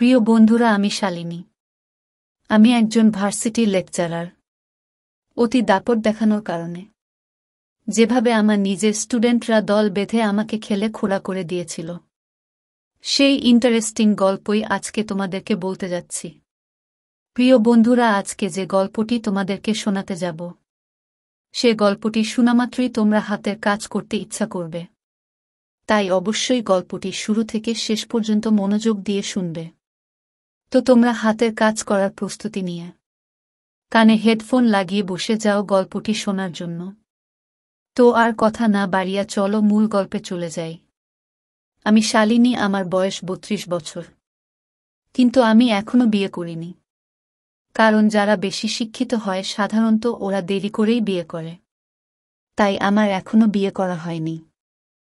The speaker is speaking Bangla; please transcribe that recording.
প্রিয় বন্ধুরা আমি শালিনী আমি একজন ভার্সিটি লেকচারার অতি দাপট দেখানোর কারণে যেভাবে আমার নিজের স্টুডেন্টরা দল বেঁধে আমাকে খেলে খোলা করে দিয়েছিল সেই ইন্টারেস্টিং গল্পই আজকে তোমাদেরকে বলতে যাচ্ছি প্রিয় বন্ধুরা আজকে যে গল্পটি তোমাদেরকে শোনাতে যাব সে গল্পটি শোনামাত্রই তোমরা হাতের কাজ করতে ইচ্ছা করবে তাই অবশ্যই গল্পটি শুরু থেকে শেষ পর্যন্ত মনোযোগ দিয়ে শুনবে তো তোমরা হাতের কাজ করার প্রস্তুতি নিয়ে কানে হেডফোন লাগিয়ে বসে যাও গল্পটি শোনার জন্য তো আর কথা না বাড়িয়া চলো মূল গল্পে চলে যাই আমি শালিনী আমার বয়স বত্রিশ বছর কিন্তু আমি এখনও বিয়ে করিনি কারণ যারা বেশি শিক্ষিত হয় সাধারণত ওরা দেরি করেই বিয়ে করে তাই আমার এখনও বিয়ে করা হয়নি